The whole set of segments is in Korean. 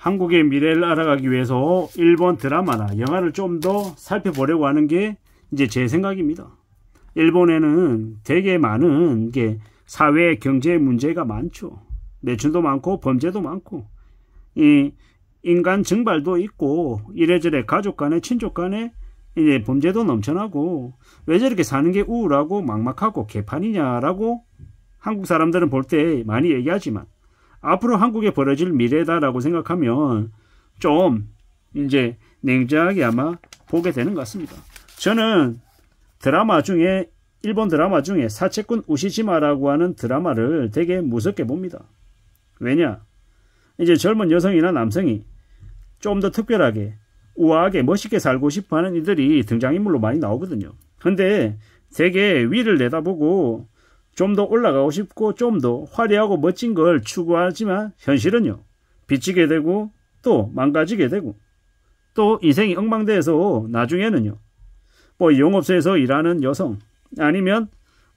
한국의 미래를 알아가기 위해서 일본 드라마나 영화를 좀 더 살펴보려고 하는 게 이제 제 생각입니다. 일본에는 되게 많은 게 사회 경제 문제가 많죠. 내춘도 많고 범죄도 많고 이 인간 증발도 있고 이래저래 가족 간에 친족 간에 이제 범죄도 넘쳐나고 왜 저렇게 사는 게 우울하고 막막하고 개판이냐라고 한국 사람들은 볼 때 많이 얘기하지만 앞으로 한국에 벌어질 미래다라고 생각하면 좀 이제 냉정하게 아마 보게 되는 것 같습니다. 저는 드라마 중에 일본 드라마 중에 사채꾼 우시지마라고 하는 드라마를 되게 무섭게 봅니다. 왜냐? 이제 젊은 여성이나 남성이 좀 더 특별하게 우아하게 멋있게 살고 싶어하는 이들이 등장인물로 많이 나오거든요. 근데 되게 위를 내다보고 좀더 올라가고 싶고 좀 더 화려하고 멋진 걸 추구하지만 현실은요. 비치게 되고 또 망가지게 되고 또 인생이 엉망돼서 나중에는요. 뭐 용업소에서 일하는 여성 아니면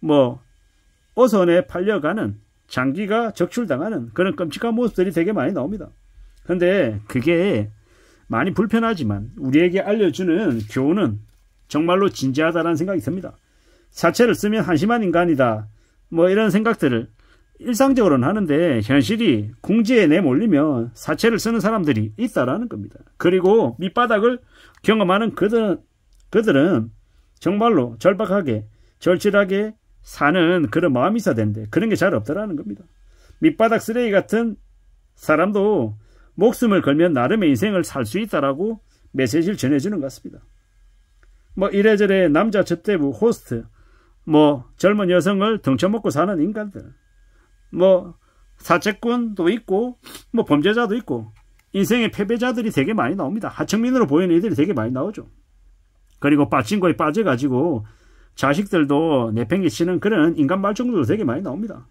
뭐 어선에 팔려가는 장기가 적출당하는 그런 끔찍한 모습들이 되게 많이 나옵니다. 근데 그게 많이 불편하지만 우리에게 알려주는 교훈은 정말로 진지하다는 생각이 듭니다. 사체를 쓰면 한심한 인간이다. 뭐 이런 생각들을 일상적으로는 하는데 현실이 궁지에 내몰리면 사채를 쓰는 사람들이 있다라는 겁니다. 그리고 밑바닥을 경험하는 그들, 그들은 정말로 절박하게 절실하게 사는 그런 마음이 있어야 되는데 그런 게 잘 없더라는 겁니다. 밑바닥 쓰레기 같은 사람도 목숨을 걸면 나름의 인생을 살 수 있다라고 메시지를 전해주는 것 같습니다. 뭐 이래저래 남자 접대부 호스트 뭐 젊은 여성을 등쳐먹고 사는 인간들, 뭐 사채꾼도 있고, 뭐 범죄자도 있고, 인생의 패배자들이 되게 많이 나옵니다. 하층민으로 보이는 애들이 되게 많이 나오죠. 그리고 빠진거에 빠져가지고 자식들도 내팽개치는 그런 인간 말종들도 되게 많이 나옵니다.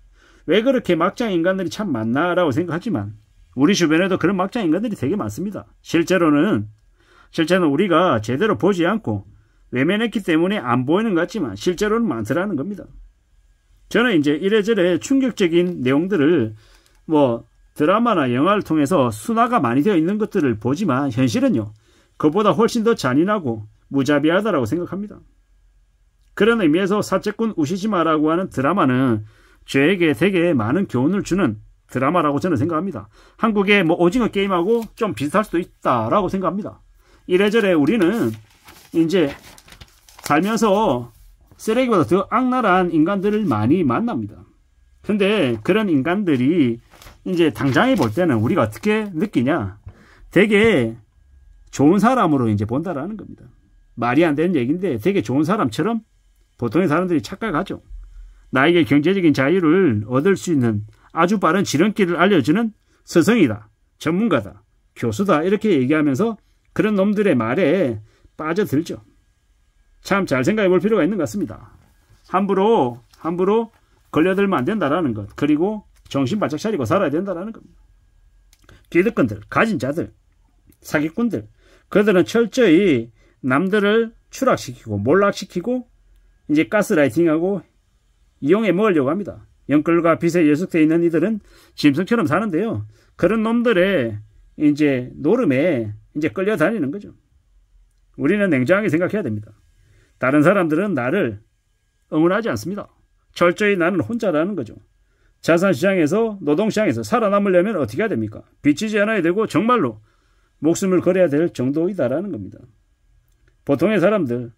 왜 그렇게 막장 인간들이 참 많나라고 생각하지만 우리 주변에도 그런 막장 인간들이 되게 많습니다. 실제로는 실제는 우리가 제대로 보지 않고 외면했기 때문에 안 보이는 것 같지만 실제로는 많더라는 겁니다. 저는 이제 이래저래 충격적인 내용들을 뭐 드라마나 영화를 통해서 순화가 많이 되어 있는 것들을 보지만 현실은요, 그보다 훨씬 더 잔인하고 무자비하다라고 생각합니다. 그런 의미에서 사채꾼 우시지마라고 하는 드라마는 죄에게 되게 많은 교훈을 주는 드라마라고 저는 생각합니다. 한국의 뭐 오징어 게임하고 좀 비슷할 수도 있다라고 생각합니다. 이래저래 우리는 이제 살면서 쓰레기보다 더 악랄한 인간들을 많이 만납니다. 근데 그런 인간들이 이제 당장에 볼 때는 우리가 어떻게 느끼냐? 되게 좋은 사람으로 이제 본다라는 겁니다. 말이 안 되는 얘기인데 되게 좋은 사람처럼 보통의 사람들이 착각하죠. 나에게 경제적인 자유를 얻을 수 있는 아주 빠른 지름길을 알려주는 스승이다, 전문가다, 교수다 이렇게 얘기하면서 그런 놈들의 말에 빠져들죠. 참잘 생각해 볼 필요가 있는 것 같습니다. 함부로, 함부로 걸려들면 안 된다라는 것. 그리고 정신 바짝 차리고 살아야 된다라는 겁니다. 기득권들, 가진 자들, 사기꾼들, 그들은 철저히 남들을 추락시키고 몰락시키고 이제 가스라이팅하고 이용해 먹으려고 합니다. 연끌과 빛에 예속되어 있는 이들은 짐승처럼 사는데요. 그런 놈들의 이제 노름에 이제 끌려다니는 거죠. 우리는 냉정하게 생각해야 됩니다. 다른 사람들은 나를 응원하지 않습니다. 철저히 나는 혼자라는 거죠. 자산시장에서 노동시장에서 살아남으려면 어떻게 해야 됩니까? 비치지 않아야 되고 정말로 목숨을 걸어야 될 정도이다라는 겁니다. 보통의 사람들,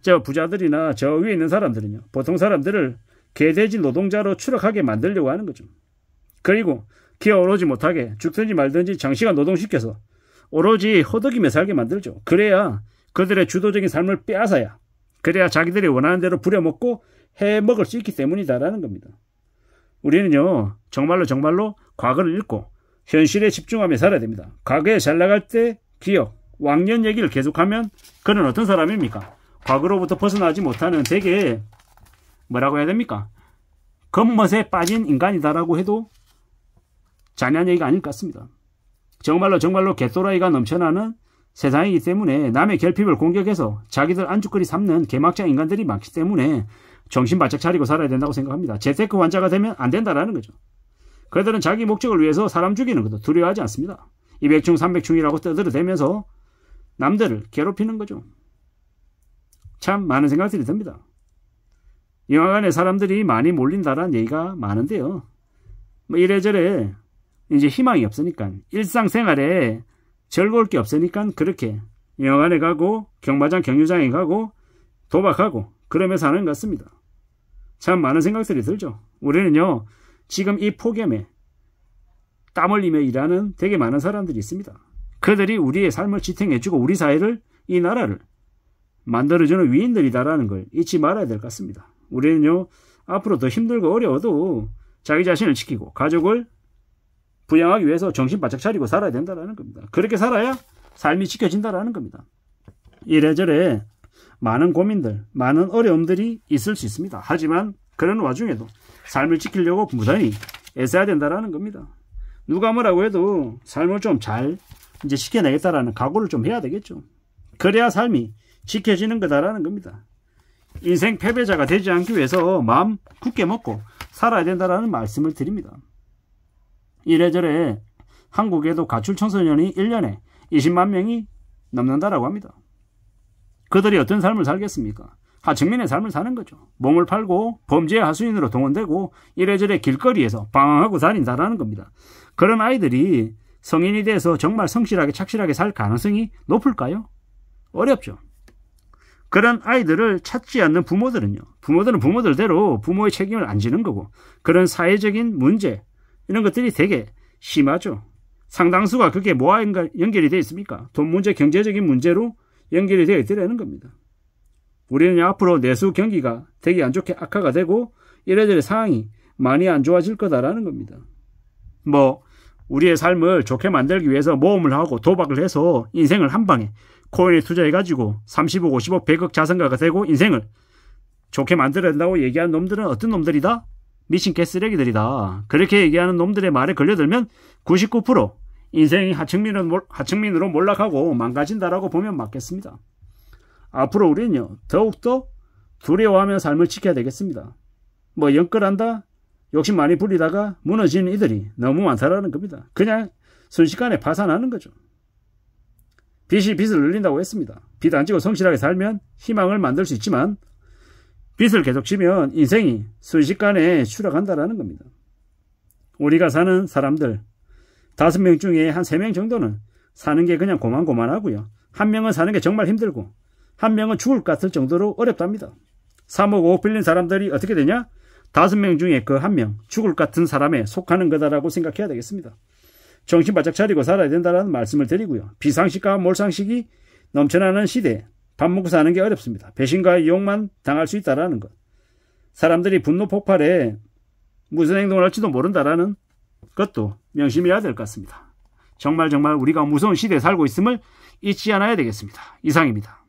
저 부자들이나 저 위에 있는 사람들은요. 보통 사람들을 개돼지 노동자로 추락하게 만들려고 하는 거죠. 그리고 기어 오르지 못하게 죽든지 말든지 장시간 노동시켜서 오로지 허덕이며 살게 만들죠. 그래야 그들의 주도적인 삶을 빼앗아야 그래야 자기들이 원하는 대로 부려먹고 해 먹을 수 있기 때문이다라는 겁니다. 우리는요, 정말로 정말로 과거를 잃고 현실에 집중하며 살아야 됩니다. 과거에 잘 나갈 때 기억, 왕년 얘기를 계속하면 그는 어떤 사람입니까? 과거로부터 벗어나지 못하는 되게 뭐라고 해야 됩니까? 겉멋에 빠진 인간이다라고 해도 잔인한 얘기가 아닐 것 같습니다. 정말로 정말로 개또라이가 넘쳐나는 세상이기 때문에 남의 결핍을 공격해서 자기들 안주거리 삼는 개막장 인간들이 많기 때문에 정신 바짝 차리고 살아야 된다고 생각합니다. 재테크 환자가 되면 안 된다라는 거죠. 그들은 자기 목적을 위해서 사람 죽이는 것도 두려워하지 않습니다. 200충, 300충이라고 떠들어대면서 남들을 괴롭히는 거죠. 참 많은 생각들이 듭니다. 영화관에 사람들이 많이 몰린다라는 얘기가 많은데요. 뭐 이래저래 이제 희망이 없으니까 일상생활에 즐거울 게 없으니까 그렇게 영화관에 가고 경마장 경유장에 가고 도박하고 그러면서 하는 것 같습니다. 참 많은 생각들이 들죠. 우리는요 지금 이 폭염에 땀 흘리며 일하는 되게 많은 사람들이 있습니다. 그들이 우리의 삶을 지탱해주고 우리 사회를 이 나라를 만들어주는 위인들이다라는 걸 잊지 말아야 될 것 같습니다. 우리는요 앞으로 더 힘들고 어려워도 자기 자신을 지키고 가족을 부양하기 위해서 정신 바짝 차리고 살아야 된다라는 겁니다. 그렇게 살아야 삶이 지켜진다라는 겁니다. 이래저래 많은 고민들, 많은 어려움들이 있을 수 있습니다. 하지만 그런 와중에도 삶을 지키려고 무단히 애써야 된다라는 겁니다. 누가 뭐라고 해도 삶을 좀 잘 이제 지켜내겠다라는 각오를 좀 해야 되겠죠. 그래야 삶이 지켜지는 거다라는 겁니다. 인생 패배자가 되지 않기 위해서 마음 굳게 먹고 살아야 된다라는 말씀을 드립니다. 이래저래 한국에도 가출 청소년이 1년에 20만 명이 넘는다라고 합니다. 그들이 어떤 삶을 살겠습니까? 하층민의 삶을 사는 거죠. 몸을 팔고 범죄의 하수인으로 동원되고 이래저래 길거리에서 방황하고 다닌다라는 겁니다. 그런 아이들이 성인이 돼서 정말 성실하게 착실하게 살 가능성이 높을까요? 어렵죠. 그런 아이들을 찾지 않는 부모들은요. 부모들은 부모들대로 부모의 책임을 안 지는 거고 그런 사회적인 문제, 이런 것들이 되게 심하죠. 상당수가 그게 뭐와 연결이 되어 있습니까? 돈 문제, 경제적인 문제로 연결이 되어 있더라는 겁니다. 우리는 앞으로 내수 경기가 되게 안 좋게 악화가 되고 이래저래 상황이 많이 안 좋아질 거다라는 겁니다. 뭐 우리의 삶을 좋게 만들기 위해서 모험을 하고 도박을 해서 인생을 한 방에 코인에 투자해가지고 30억, 50억, 100억 자산가가 되고 인생을 좋게 만들어야 된다고 얘기한 놈들은 어떤 놈들이다? 미친 개쓰레기들이다. 그렇게 얘기하는 놈들의 말에 걸려들면 99% 인생이 하층민으로 몰락하고 망가진다라고 보면 맞겠습니다. 앞으로 우리는요, 더욱더 두려워하며 삶을 지켜야 되겠습니다. 뭐, 연끌한다? 욕심 많이 부리다가 무너지는 이들이 너무 많다라는 겁니다. 그냥 순식간에 파산하는 거죠. 빚이 빚을 늘린다고 했습니다. 빚 안 지고 성실하게 살면 희망을 만들 수 있지만 빚을 계속 지면 인생이 순식간에 추락한다라는 겁니다. 우리가 사는 사람들 다섯 명 중에 한 세 명 정도는 사는 게 그냥 고만고만하고요. 한 명은 사는 게 정말 힘들고 한 명은 죽을 것 같을 정도로 어렵답니다. 3억 5억 빌린 사람들이 어떻게 되냐? 다섯 명 중에 그 한 명 죽을 것 같은 사람에 속하는 거다라고 생각해야 되겠습니다. 정신 바짝 차리고 살아야 된다라는 말씀을 드리고요. 비상식과 몰상식이 넘쳐나는 시대 에밥 먹고 사는 게 어렵습니다. 배신과 이용만 당할 수 있다라는 것. 사람들이 분노 폭발에 무슨 행동을 할지도 모른다라는 것도 명심해야 될 것 같습니다. 정말 정말 우리가 무서운 시대에 살고 있음을 잊지 않아야 되겠습니다. 이상입니다.